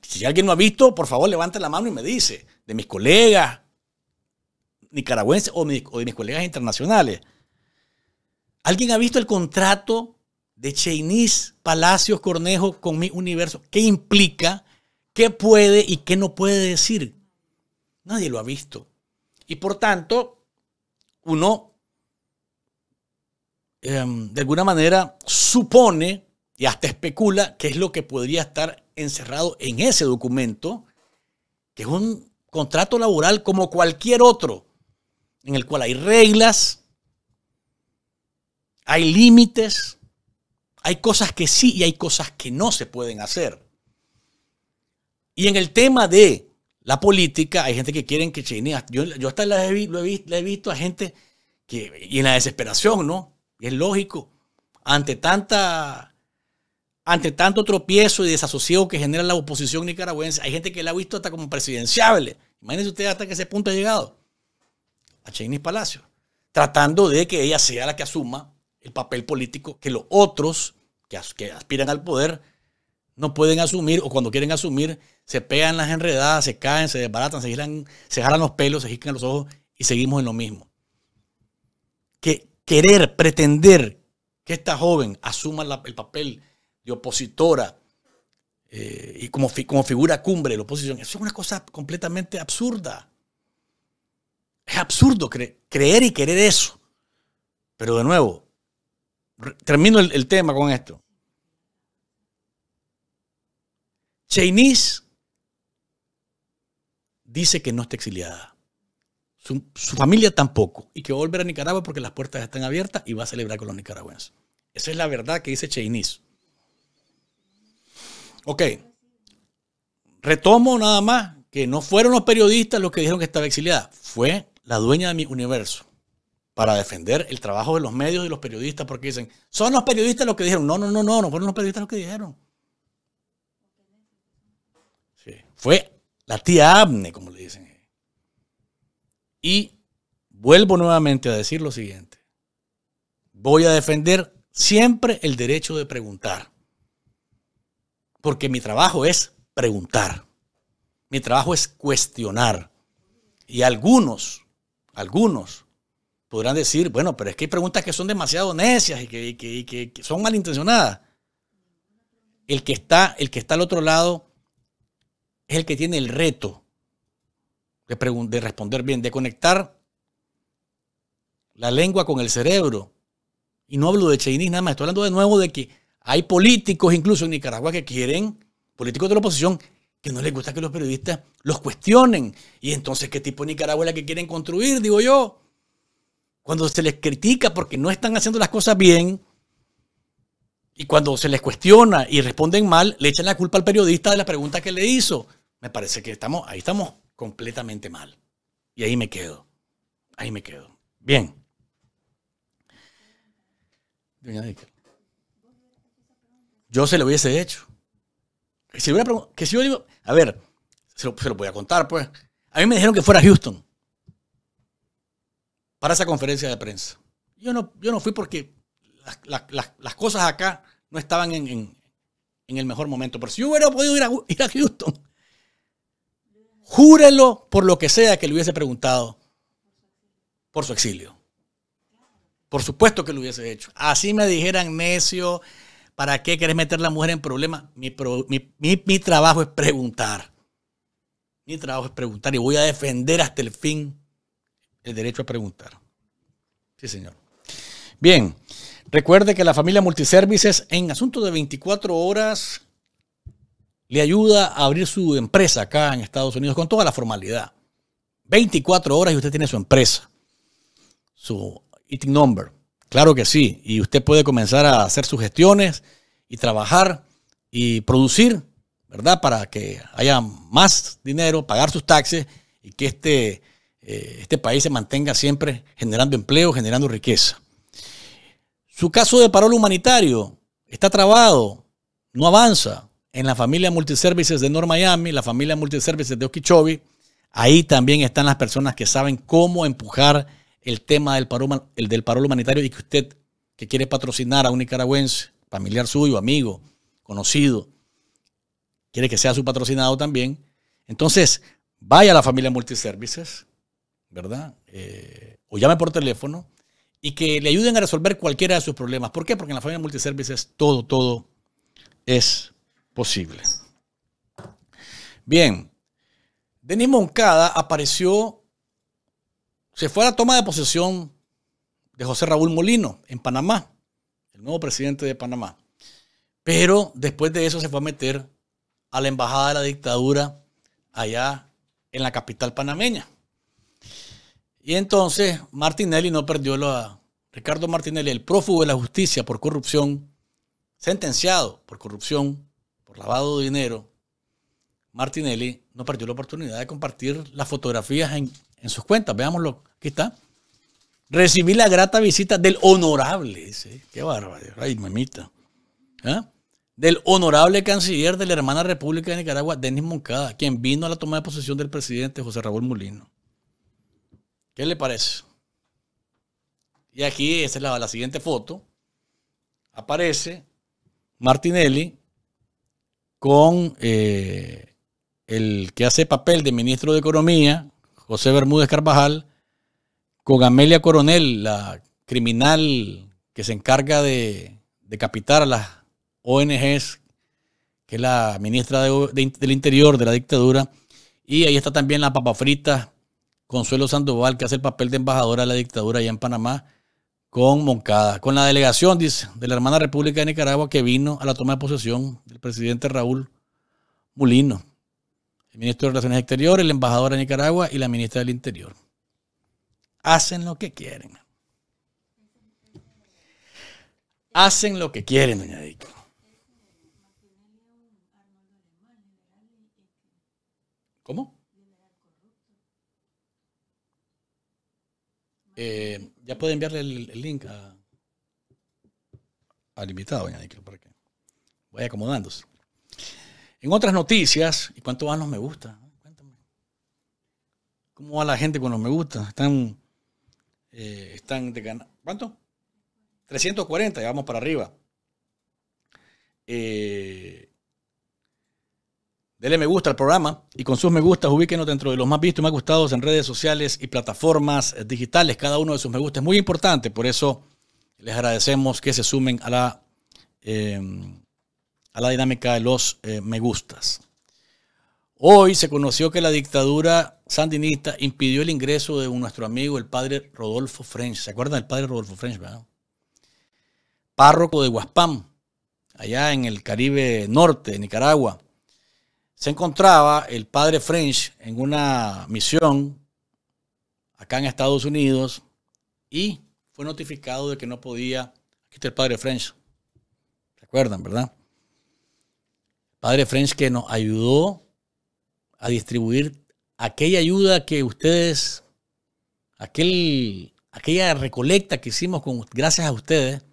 si, alguien no ha visto, por favor levante la mano y me dice, de mis colegas nicaragüenses o, o de mis colegas internacionales, ¿alguien ha visto el contrato de Cheinís, Palacios Cornejo con mi universo. ¿Qué implica? ¿Qué puede y qué no puede decir? Nadie lo ha visto. Y por tanto, uno, em, de alguna manera, supone y hasta especula qué es lo que podría estar encerrado en ese documento, que es un contrato laboral como cualquier otro, en el cual hay reglas, hay límites, hay cosas que sí y hay cosas que no se pueden hacer. Y en el tema de la política, hay gente que quiere que Cheney, yo, hasta la he, visto, he visto a gente que, y en la desesperación, ¿no? Y es lógico, ante tanta ante tanto tropiezo y desasosiego que genera la oposición nicaragüense, hay gente que la ha visto hasta como presidenciable. Imagínense ustedes hasta que ese punto ha llegado. A Cheney Palacio. Tratando de que ella sea la que asuma el papel político que los otros que, aspiran al poder no pueden asumir o cuando quieren asumir se pegan las enredadas, se caen, se desbaratan, se, giran, se jalan los pelos, se jican los ojos y seguimos en lo mismo. Que querer, pretender que esta joven asuma el papel de opositora eh, y como, figura cumbre de la oposición, eso es una cosa completamente absurda. Es absurdo creer y querer eso. Pero de nuevo, termino el, tema con esto. Chinese dice que no está exiliada. Su, familia tampoco. Y que va a volver a Nicaragua porque las puertas están abiertas y va a celebrar con los nicaragüenses. Esa es la verdad que dice Chainis. Ok. Retomo nada más que no fueron los periodistas los que dijeron que estaba exiliada. Fue la dueña de mi universo para defender el trabajo de los medios y los periodistas, porque dicen, son los periodistas los que dijeron. No, no, no, no, no fueron los periodistas los que dijeron. Fue la tía Abne, como le dicen. Y vuelvo nuevamente a decir lo siguiente. Voy a defender siempre el derecho de preguntar. Porque mi trabajo es preguntar. Mi trabajo es cuestionar. Y algunos, algunos podrán decir, bueno, pero es que hay preguntas que son demasiado necias y que, son malintencionadas. El que, está, el que está al otro lado es el que tiene el reto de, de responder bien, de conectar la lengua con el cerebro. Y no hablo de Cheinis nada más, estoy hablando de nuevo de que hay políticos incluso en Nicaragua que quieren, políticos de la oposición, que no les gusta que los periodistas los cuestionen. Y entonces, ¿qué tipo de Nicaragua es la que quieren construir? Digo yo cuando se les critica porque no están haciendo las cosas bien, y cuando se les cuestiona y responden mal, le echan la culpa al periodista de la pregunta que le hizo. Me parece que estamos, ahí estamos completamente mal. Y ahí me quedo. Ahí me quedo. Bien. Yo se lo hubiese hecho. Que si, que si a ver, se lo, se lo voy a contar, pues. A mí me dijeron que fuera Houston para esa conferencia de prensa. Yo no, yo no fui porque las, cosas acá no estaban en, el mejor momento. Pero si yo hubiera podido ir a, ir a Houston, júrelo por lo que sea que le hubiese preguntado por su exilio. Por supuesto que lo hubiese hecho. Así me dijeran, necio, ¿para qué querés meter la mujer en problemas? mi trabajo es preguntar. Mi trabajo es preguntar y voy a defender hasta el fin el derecho a preguntar. Sí, señor. Bien, recuerde que la familia Multiservices en asunto de 24 horas le ayuda a abrir su empresa acá en Estados Unidos con toda la formalidad. 24 horas y usted tiene su empresa, su eating number. Claro que sí. Y usted puede comenzar a hacer sus gestiones y trabajar y producir, ¿verdad? Para que haya más dinero, pagar sus taxes y que este eh, este país se mantenga siempre generando empleo, generando riqueza. Su caso de parol humanitario está trabado, no avanza. En la familia Multiservices de North Miami, la familia Multiservices de Okeechobee, ahí también están las personas que saben cómo empujar el tema del paro del humanitario y que usted que quiere patrocinar a un nicaragüense, familiar suyo, amigo, conocido, quiere que sea su patrocinado también. Entonces, vaya a la familia Multiservices, ¿verdad? Eh, o llame por teléfono y que le ayuden a resolver cualquiera de sus problemas. ¿Por qué? Porque en la familia multiservices todo, todo es posible. Bien, Denis Moncada apareció, se fue a la toma de posesión de José Raúl Molino en Panamá, el nuevo presidente de Panamá. Pero después de eso se fue a meter a la embajada de la dictadura allá en la capital panameña. Y entonces Martinelli no perdió la... Ricardo Martinelli, el prófugo de la justicia por corrupción, sentenciado por corrupción, por lavado de dinero, Martinelli no perdió la oportunidad de compartir las fotografías en, sus cuentas. Veámoslo, aquí está. Recibí la grata visita del honorable, dice. Qué bárbaro, ay, mamita. ¿Ah? Del honorable canciller de la hermana República de Nicaragua, Denis Moncada, quien vino a la toma de posesión del presidente José Raúl Mulino. ¿Qué le parece? Y aquí, esa es la, siguiente foto, aparece Martinelli con eh, el que hace papel de ministro de Economía, José Bermúdez Carvajal, con Amelia Coronel, la criminal que se encarga de decapitar a las ONGs, que es la ministra del Interior de la dictadura. Y ahí está también la papa frita Consuelo Sandoval, que hace el papel de embajadora a la dictadura allá en Panamá, con Moncada, con la delegación, dice, de la hermana República de Nicaragua que vino a la toma de posesión del presidente Raúl Mulino, el ministro de Relaciones Exteriores, el embajador de Nicaragua y la ministra del Interior. Hacen lo que quieren. Hacen lo que quieren, doña ¿Cómo? Eh, ya puede enviarle el, link a, al invitado, para que vaya acomodándose. En otras noticias, ¿y cuánto van los me gusta? Cuéntame. ¿Cómo va la gente con los me gusta? Están, eh, están de ¿Cuánto? 340, ya vamos para arriba. Eh, Dele me gusta al programa y con sus me gustas ubíquenos dentro de los más vistos y más gustados en redes sociales y plataformas eh, digitales. Cada uno de sus me gustas es muy importante, por eso les agradecemos que se sumen a la, em, a la dinámica de los eh, me gustas. Hoy se conoció que la dictadura sandinista impidió el ingreso de nuestro amigo, el padre Rodolfo French. ¿Se acuerdan del padre Rodolfo French, verdad? Párroco de Huaspam, allá en el Caribe Norte, Nicaragua se encontraba el padre French en una misión acá en Estados Unidos y fue notificado de que no podía. Aquí está el padre French. ¿Recuerdan, verdad? Padre French que nos ayudó a distribuir aquella ayuda que ustedes, aquel, aquella recolecta que hicimos con, gracias a ustedes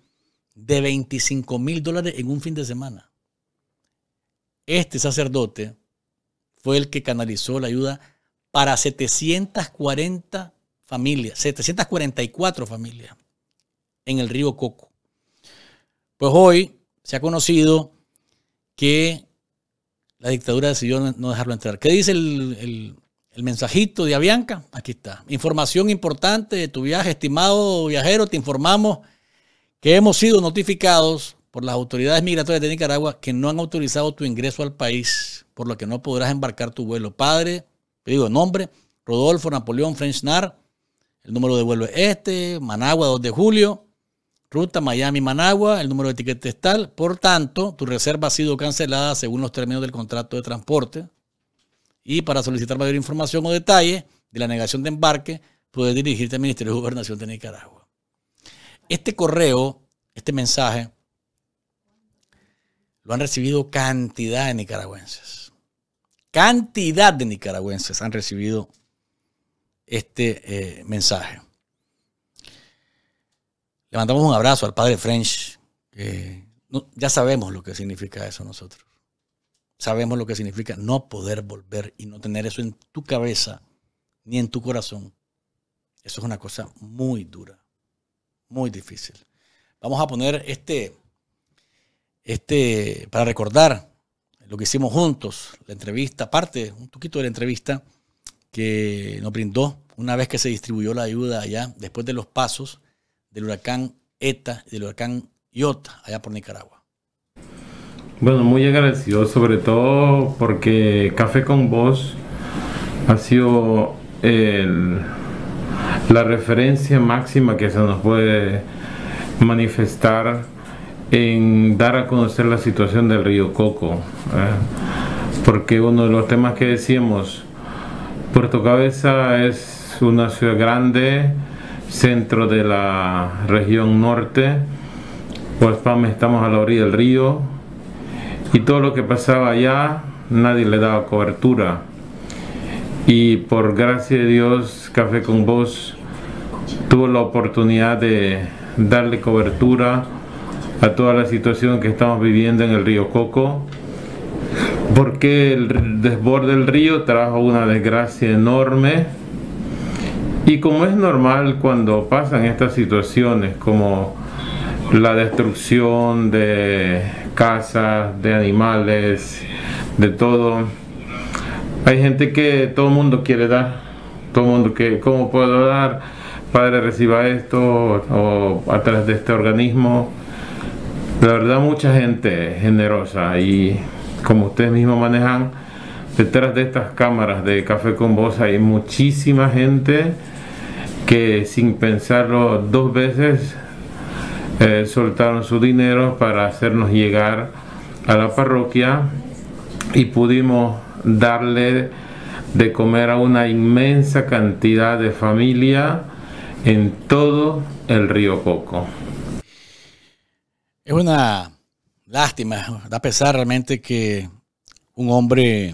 de 25 mil dólares en un fin de semana. Este sacerdote fue el que canalizó la ayuda para 740 familias, 744 familias en el río Coco. Pues hoy se ha conocido que la dictadura decidió no dejarlo entrar. ¿Qué dice el, mensajito de Avianca? Aquí está. Información importante de tu viaje, estimado viajero. Te informamos que hemos sido notificados por las autoridades migratorias de Nicaragua que no han autorizado tu ingreso al país, por lo que no podrás embarcar tu vuelo. Padre, digo nombre, Rodolfo Napoleón NAR, el número de vuelo es este, Managua 2 de julio, ruta Miami-Managua, el número de etiqueta es tal. Por tanto, tu reserva ha sido cancelada según los términos del contrato de transporte. Y para solicitar mayor información o detalle de la negación de embarque, puedes dirigirte al Ministerio de Gobernación de Nicaragua. Este correo, este mensaje, lo han recibido cantidad de nicaragüenses. Cantidad de nicaragüenses han recibido este eh, mensaje. levantamos un abrazo al padre French. ya sabemos lo que significa eso nosotros. Sabemos lo que significa no poder volver y no tener eso en tu cabeza ni en tu corazón. Eso es una cosa muy dura, muy difícil. Vamos a poner este este, para recordar lo que hicimos juntos, la entrevista, parte, un poquito de la entrevista que nos brindó una vez que se distribuyó la ayuda allá, después de los pasos del huracán ETA y del huracán IOTA allá por Nicaragua. Bueno, muy agradecido, sobre todo porque Café con Vos ha sido la referencia máxima que se nos puede manifestar en dar a conocer la situación del río Coco, ¿eh? porque uno de los temas que decíamos, Puerto Cabeza es una ciudad grande, centro de la región norte, Coaspame pues, estamos a la orilla del río y todo lo que pasaba allá nadie le daba cobertura y por gracia de Dios Café con Vos tuvo la oportunidad de darle cobertura a toda la situación que estamos viviendo en el río Coco, porque el desborde del río trajo una desgracia enorme. Y como es normal cuando pasan estas situaciones, como la destrucción de casas, de animales, de todo, hay gente que todo el mundo quiere dar, todo el mundo que, ¿cómo puedo dar? Padre, reciba esto, o a través de este organismo la verdad mucha gente generosa y como ustedes mismos manejan, detrás de estas cámaras de Café con Voz hay muchísima gente que sin pensarlo dos veces eh, soltaron su dinero para hacernos llegar a la parroquia y pudimos darle de comer a una inmensa cantidad de familia en todo el río Coco. Es una lástima, da pesar realmente que un hombre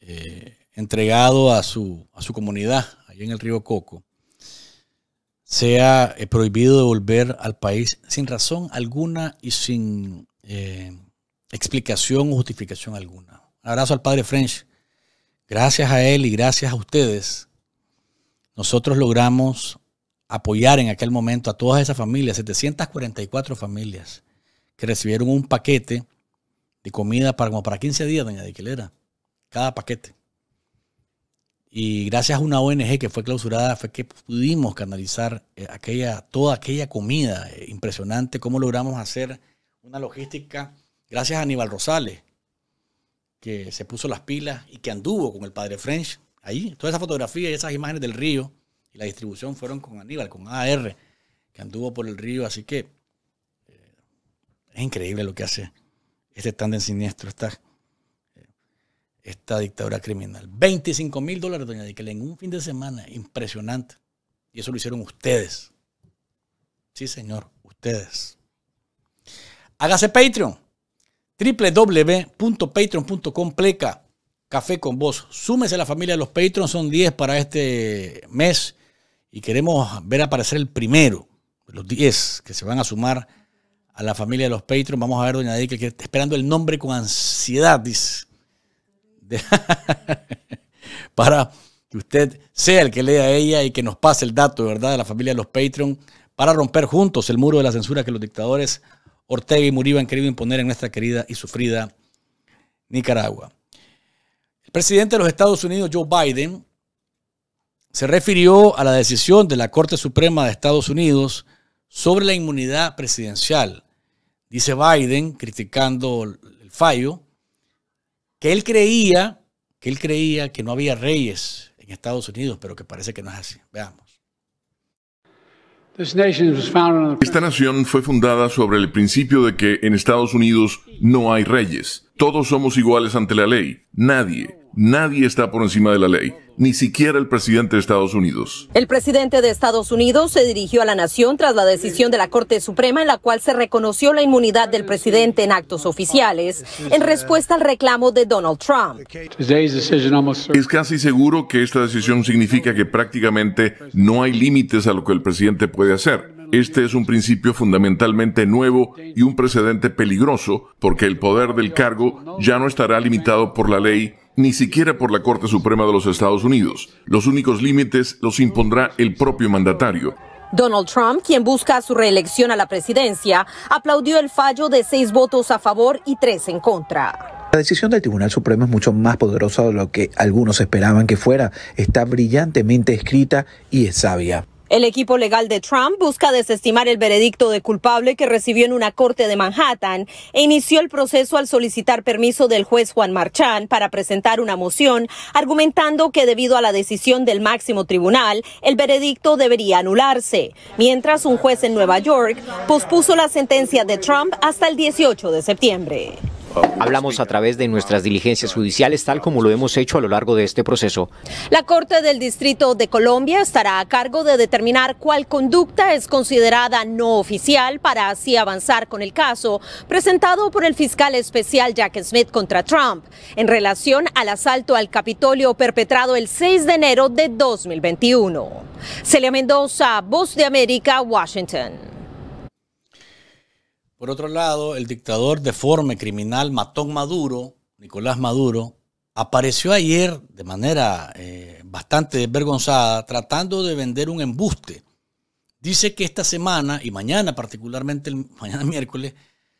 eh, entregado a su, a su comunidad, ahí en el río Coco, sea eh, prohibido de volver al país sin razón alguna y sin eh, explicación o justificación alguna. abrazo al padre French. Gracias a él y gracias a ustedes, nosotros logramos apoyar en aquel momento a todas esas familias, 744 familias que recibieron un paquete de comida para como para 15 días, doña Diquilera, cada paquete. Y gracias a una ONG que fue clausurada fue que pudimos canalizar eh, aquella, toda aquella comida. Eh, impresionante cómo logramos hacer una logística gracias a Aníbal Rosales, que se puso las pilas y que anduvo con el padre French ahí. Toda esa fotografía y esas imágenes del río la distribución fueron con Aníbal, con AR, que anduvo por el río. Así que eh, es increíble lo que hace este tándem siniestro, esta, eh, esta dictadura criminal. 25 mil dólares, doña Diquel, en un fin de semana. Impresionante. Y eso lo hicieron ustedes. Sí, señor, ustedes. Hágase Patreon. www.patreon.com pleca. Café con vos. Súmese a la familia de los Patreons, son 10 para este mes y queremos ver aparecer el primero, los 10 que se van a sumar a la familia de los Patreon. Vamos a ver, doña Dick, que esperando el nombre con ansiedad, para que usted sea el que lea a ella y que nos pase el dato, ¿verdad?, de la familia de los Patreon para romper juntos el muro de la censura que los dictadores Ortega y Murillo han querido imponer en nuestra querida y sufrida Nicaragua. El presidente de los Estados Unidos, Joe Biden, se refirió a la decisión de la Corte Suprema de Estados Unidos sobre la inmunidad presidencial. Dice Biden, criticando el fallo, que él creía que él creía que no había reyes en Estados Unidos, pero que parece que no es así. Veamos. Esta nación fue fundada sobre el principio de que en Estados Unidos no hay reyes. Todos somos iguales ante la ley. Nadie, Nadie está por encima de la ley, ni siquiera el presidente de Estados Unidos. El presidente de Estados Unidos se dirigió a la nación tras la decisión de la Corte Suprema en la cual se reconoció la inmunidad del presidente en actos oficiales en respuesta al reclamo de Donald Trump. Es casi seguro que esta decisión significa que prácticamente no hay límites a lo que el presidente puede hacer. Este es un principio fundamentalmente nuevo y un precedente peligroso porque el poder del cargo ya no estará limitado por la ley ni siquiera por la Corte Suprema de los Estados Unidos. Los únicos límites los impondrá el propio mandatario. Donald Trump, quien busca su reelección a la presidencia, aplaudió el fallo de seis votos a favor y tres en contra. La decisión del Tribunal Supremo es mucho más poderosa de lo que algunos esperaban que fuera. Está brillantemente escrita y es sabia. El equipo legal de Trump busca desestimar el veredicto de culpable que recibió en una corte de Manhattan e inició el proceso al solicitar permiso del juez Juan Marchán para presentar una moción argumentando que debido a la decisión del máximo tribunal, el veredicto debería anularse, mientras un juez en Nueva York pospuso la sentencia de Trump hasta el 18 de septiembre. Hablamos a través de nuestras diligencias judiciales, tal como lo hemos hecho a lo largo de este proceso. La Corte del Distrito de Colombia estará a cargo de determinar cuál conducta es considerada no oficial para así avanzar con el caso presentado por el fiscal especial Jack Smith contra Trump en relación al asalto al Capitolio perpetrado el 6 de enero de 2021. Celia Mendoza, Voz de América, Washington. Por otro lado, el dictador deforme, criminal, matón Maduro, Nicolás Maduro, apareció ayer de manera eh, bastante desvergonzada tratando de vender un embuste. Dice que esta semana y mañana, particularmente mañana miércoles,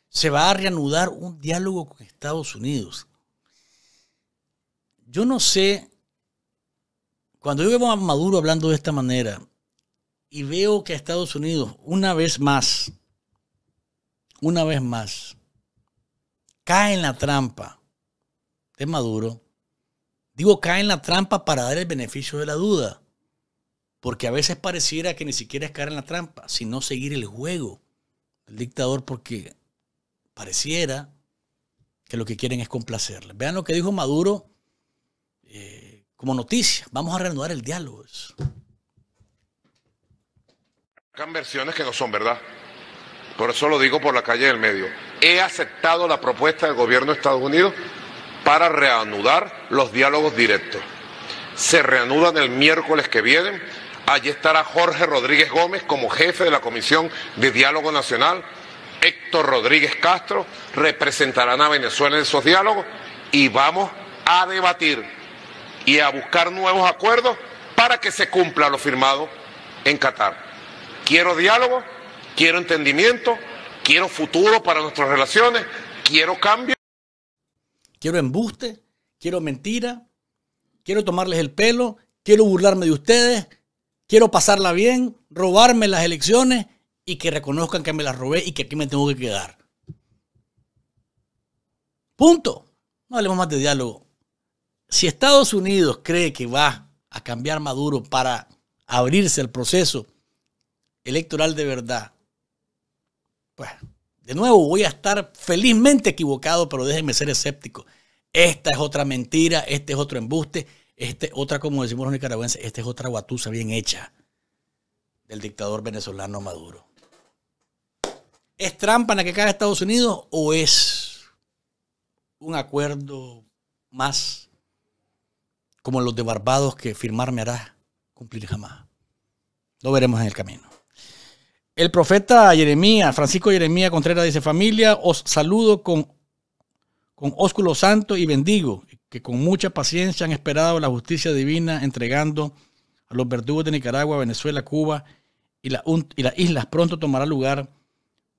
se va a reanudar un diálogo con Estados Unidos. Yo no sé, cuando yo veo a Maduro hablando de esta manera y veo que a Estados Unidos, una vez más, una vez más, cae en la trampa de Maduro. Digo, cae en la trampa para dar el beneficio de la duda. Porque a veces pareciera que ni siquiera es caer en la trampa, sino seguir el juego del dictador porque pareciera que lo que quieren es complacerle. Vean lo que dijo Maduro eh, como noticia. Vamos a reanudar el diálogo. Eso. versiones que no son verdad por eso lo digo por la calle del medio, he aceptado la propuesta del gobierno de Estados Unidos para reanudar los diálogos directos. Se reanudan el miércoles que viene. Allí estará Jorge Rodríguez Gómez como jefe de la Comisión de Diálogo Nacional. Héctor Rodríguez Castro representará a Venezuela en esos diálogos y vamos a debatir y a buscar nuevos acuerdos para que se cumpla lo firmado en Qatar. Quiero diálogo Quiero entendimiento, quiero futuro para nuestras relaciones, quiero cambio. Quiero embuste, quiero mentira, quiero tomarles el pelo, quiero burlarme de ustedes, quiero pasarla bien, robarme las elecciones y que reconozcan que me las robé y que aquí me tengo que quedar. Punto. No hablemos más de diálogo. Si Estados Unidos cree que va a cambiar Maduro para abrirse al proceso electoral de verdad pues de nuevo voy a estar felizmente equivocado, pero déjenme ser escéptico. Esta es otra mentira, este es otro embuste, este otra, como decimos los nicaragüenses, esta es otra guatusa bien hecha del dictador venezolano Maduro. ¿Es trampa en la que cae Estados Unidos o es un acuerdo más como los de Barbados que firmarme hará cumplir jamás? Lo veremos en el camino. El profeta Jeremía, Francisco Jeremía Contreras dice, familia, os saludo con, con ósculo santo y bendigo, que con mucha paciencia han esperado la justicia divina entregando a los verdugos de Nicaragua, Venezuela, Cuba y, las islas. Pronto tomará lugar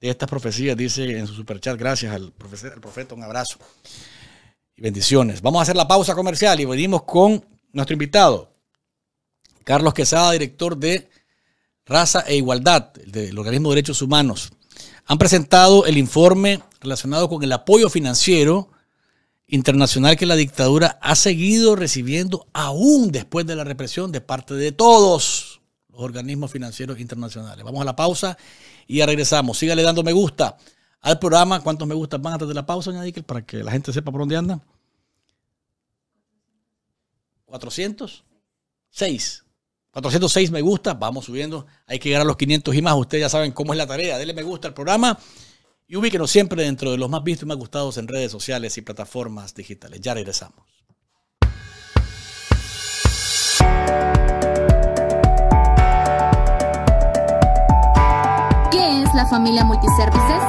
de estas profecías, dice en su superchat. Gracias al profeta, al profeta, un abrazo y bendiciones. Vamos a hacer la pausa comercial y venimos con nuestro invitado, Carlos Quesada, director de Raza e Igualdad, del Organismo de Derechos Humanos, han presentado el informe relacionado con el apoyo financiero internacional que la dictadura ha seguido recibiendo aún después de la represión de parte de todos los organismos financieros internacionales. Vamos a la pausa y ya regresamos. Sígale dando me gusta al programa. ¿Cuántos me gustas más antes de la pausa, que para que la gente sepa por dónde anda? 406. 406 me gusta, vamos subiendo. Hay que llegar a los 500 y más. Ustedes ya saben cómo es la tarea. Denle me gusta al programa y ubíquenos siempre dentro de los más vistos y más gustados en redes sociales y plataformas digitales. Ya regresamos. ¿Qué es la familia Multiservices?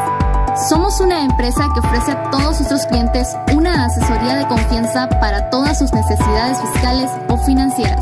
Somos una empresa que ofrece a todos nuestros clientes una asesoría de confianza para todas sus necesidades fiscales o financieras.